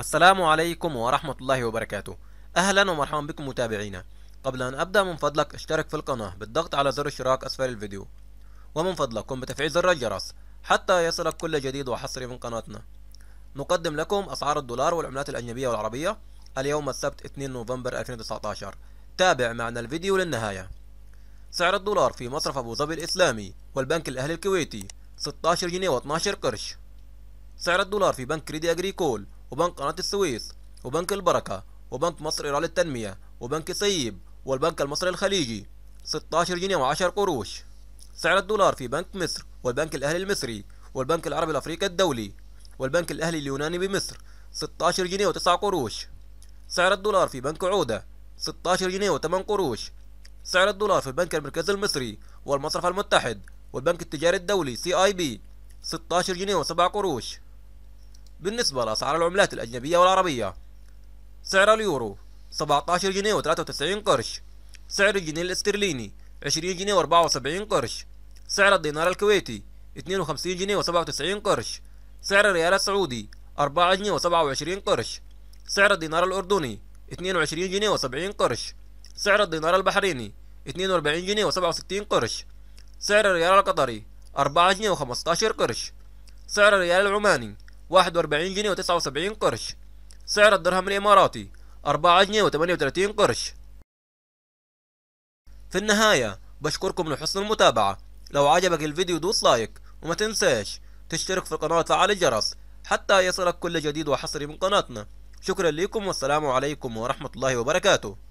السلام عليكم ورحمة الله وبركاته أهلا ومرحبا بكم متابعينا قبل أن أبدأ من فضلك اشترك في القناة بالضغط على زر اشتراك أسفل الفيديو ومن فضلك قم بتفعيل زر الجرس حتى يصلك كل جديد وحصري من قناتنا نقدم لكم أسعار الدولار والعملات الأجنبية والعربية اليوم السبت 2 نوفمبر 2019 تابع معنا الفيديو للنهاية سعر الدولار في مصرف أبو ظبي الإسلامي والبنك الأهلي الكويتي 16 جنيه و12 قرش سعر الدولار في بنك كريدي أجريكول وبنك قناة السويس وبنك البركة وبنك مصر إيران للتنمية وبنك سيب والبنك المصري الخليجي 16 جنيه و10 قروش سعر الدولار في بنك مصر والبنك الأهلي المصري والبنك العربي الأفريقي الدولي والبنك الأهلي اليوناني بمصر 16 جنيه و9 قروش سعر الدولار في بنك عودة 16 جنيه و8 قروش سعر الدولار في البنك المركزي المصري والمصرف المتحد والبنك التجاري الدولي سي اي بي 16 جنيه و7 قروش بالنسبة لأسعار العملات الأجنبية والعربية سعر اليورو 17 جنيه و93 قرش سعر الجنيه الاسترليني 20 جنيه و74 قرش سعر الدينار الكويتي 52 جنيه و97 قرش سعر الريال السعودي 4 جنيه و27 قرش سعر الدينار الأردني 22 جنيه و70 قرش سعر الدينار البحريني 42 جنيه و67 قرش سعر الريال القطري 4 جنيه و15 قرش سعر الريال العماني 41 جنيه و79 قرش سعر الدرهم الإماراتي 4 جنيه و38 قرش في النهاية بشكركم لحسن المتابعة لو عجبك الفيديو دوس لايك وما تنساش تشترك في القناة وتفعل الجرس حتى يصلك كل جديد وحصري من قناتنا شكرا لكم والسلام عليكم ورحمة الله وبركاته